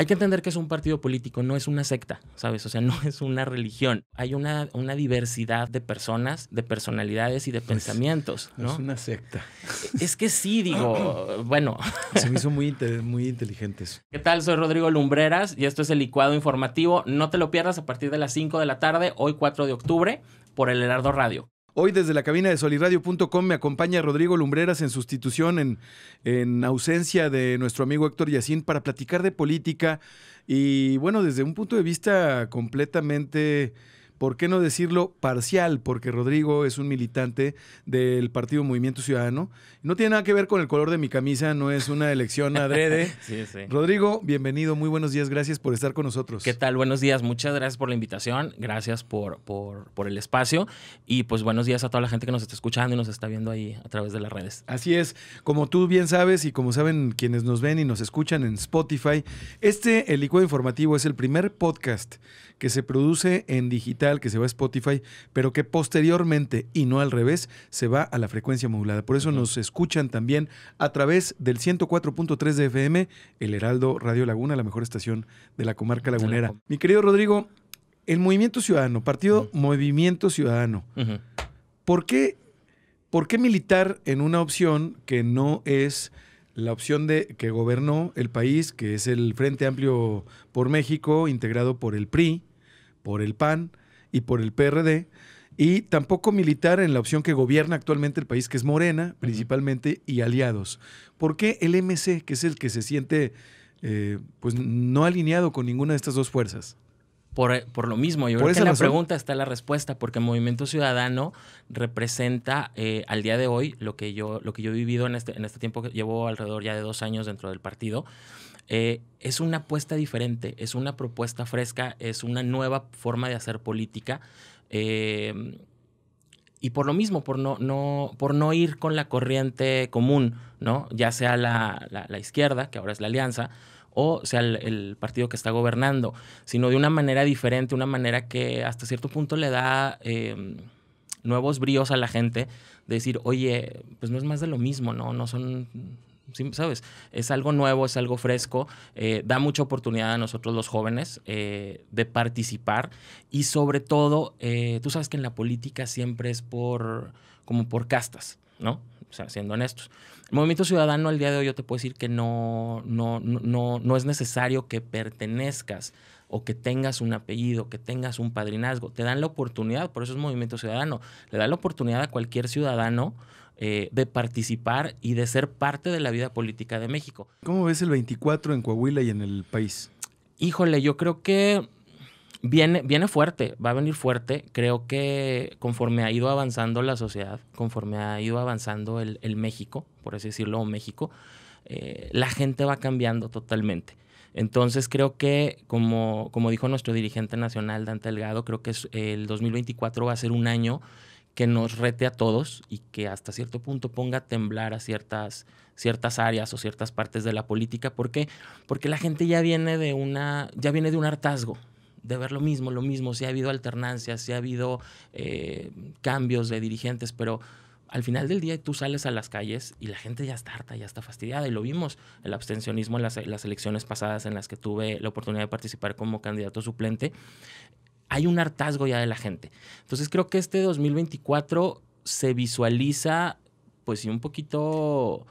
Hay que entender que es un partido político, no es una secta, ¿sabes? O sea, no es una religión. Hay una, diversidad de personas, de personalidades y de pensamientos, ¿no? Es una secta. E-, es que sí, digo, bueno. Se me hizo muy, muy inteligentes. ¿Qué tal? Soy Rodrigo Lumbreras y esto es el licuado informativo. No te lo pierdas a partir de las 5 de la tarde, hoy 4 de octubre, por el Herardo Radio. Hoy desde la cabina de solidradio.com me acompaña Rodrigo Lumbreras en sustitución, en, en, ausencia de nuestro amigo Héctor Yacín, para platicar de política y bueno, desde un punto de vista completamente ¿por qué no decirlo parcial? Porque Rodrigo es un militante del Partido Movimiento Ciudadano. No tiene nada que ver con el color de mi camisa, no es una elección adrede. Rodrigo, bienvenido, muy buenos días, gracias por estar con nosotros. ¿Qué tal? Buenos días, muchas gracias por la invitación, gracias por, por, el espacio y pues buenos días a toda la gente que nos está escuchando y nos está viendo ahí a través de las redes. Así es, como tú bien sabes y como saben quienes nos ven y nos escuchan en Spotify, este El Informativo es el primer podcast que se produce en digital que se va a Spotify, pero que posteriormente, y no al revés, se va a la frecuencia modulada. Por eso nos escuchan también a través del 104.3 de FM, el Heraldo Radio Laguna, la mejor estación de la comarca lagunera. Mi querido Rodrigo, el Movimiento Ciudadano, partido Movimiento Ciudadano, ¿por qué ¿por qué militar en una opción que no es la opción de que gobernó el país, que es el Frente Amplio por México, integrado por el PRI, por el PAN, y por el PRD, y tampoco militar en la opción que gobierna actualmente el país, que es Morena, principalmente, y aliados. ¿Por qué el MC, que es el que se siente eh, pues no alineado con ninguna de estas dos fuerzas? Por, lo mismo. Yo por creo que la pregunta está la respuesta, porque Movimiento Ciudadano representa eh, al día de hoy lo que yo, lo que yo he vivido en este, en este tiempo que llevo alrededor ya de dos años dentro del partido. Eh, es una apuesta diferente, es una propuesta fresca, es una nueva forma de hacer política. Em, y por lo mismo, por no, no, por no ir con la corriente común, ¿no? Ya sea la, izquierda, que ahora es la alianza, o sea el, partido que está gobernando, sino de una manera diferente, una manera que hasta cierto punto le da em, nuevos bríos a la gente, de decir, oye, pues no es más de lo mismo, ¿no? No son ¿sabes? Es algo nuevo, es algo fresco, eh, da mucha oportunidad a nosotros los jóvenes eh, de participar y sobre todo, eh, tú sabes que en la política siempre es por, como por castas, ¿no? O sea, siendo honestos. El movimiento ciudadano al día de hoy yo te puedo decir que no, no, no es necesario que pertenezcas o que tengas un apellido, que tengas un padrinazgo. Te dan la oportunidad, por eso es Movimiento Ciudadano, le da la oportunidad a cualquier ciudadano eh, de participar y de ser parte de la vida política de México. ¿Cómo ves el 24 en Coahuila y en el país? Híjole, yo creo que viene, viene fuerte, va a venir fuerte. Creo que conforme ha ido avanzando la sociedad, conforme ha ido avanzando el, México, por así decirlo, México, eh, la gente va cambiando totalmente. Entonces creo que, como, como dijo nuestro dirigente nacional, Dante Delgado, creo que el 2024 va a ser un año que nos rete a todos y que hasta cierto punto ponga a temblar a ciertas, ciertas áreas o ciertas partes de la política. ¿Por qué? Porque la gente ya viene de una, ya viene de un hartazgo de ver lo mismo, lo mismo. Si ha habido alternancias, si ha habido eh, cambios de dirigentes, pero al final del día tú sales a las calles y la gente ya está harta, ya está fastidiada. Y lo vimos, el abstencionismo en las, elecciones pasadas en las que tuve la oportunidad de participar como candidato suplente. Hay un hartazgo ya de la gente. Entonces creo que este 2024 se visualiza, pues sí, un poquito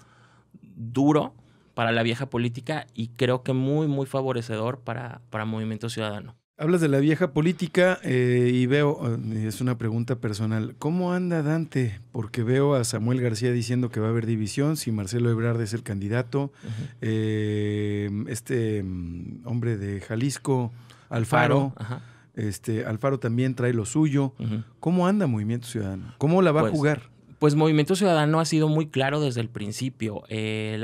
duro para la vieja política y creo que muy, muy favorecedor para, para Movimiento Ciudadano. Hablas de la vieja política eh, y veo, eh, es una pregunta personal, ¿cómo anda Dante? Porque veo a Samuel García diciendo que va a haber división, si Marcelo Ebrard es el candidato, eh, este mm, hombre de Jalisco, Alfaro, este, Alfaro también trae lo suyo. ¿Cómo anda Movimiento Ciudadano? ¿Cómo la va a pues, jugar? Pues Movimiento Ciudadano ha sido muy claro desde el principio.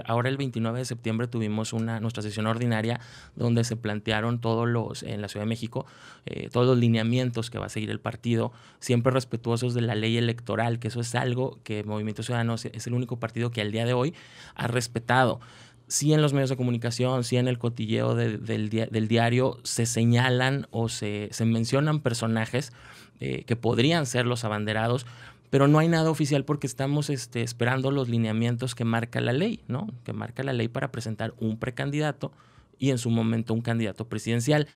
ahora el 29 de septiembre tuvimos una, nuestra sesión ordinaria donde se plantearon todos los, en la Ciudad de México, eh, todos los lineamientos que va a seguir el partido, siempre respetuosos de la ley electoral, que eso es algo que Movimiento Ciudadano es el único partido que al día de hoy ha respetado sí en los medios de comunicación, sí en el cotilleo del, diario se señalan o se, mencionan personajes eh, que podrían ser los abanderados, pero no hay nada oficial porque estamos este, esperando los lineamientos que marca la ley, ¿no? Que marca la ley para presentar un precandidato y en su momento un candidato presidencial.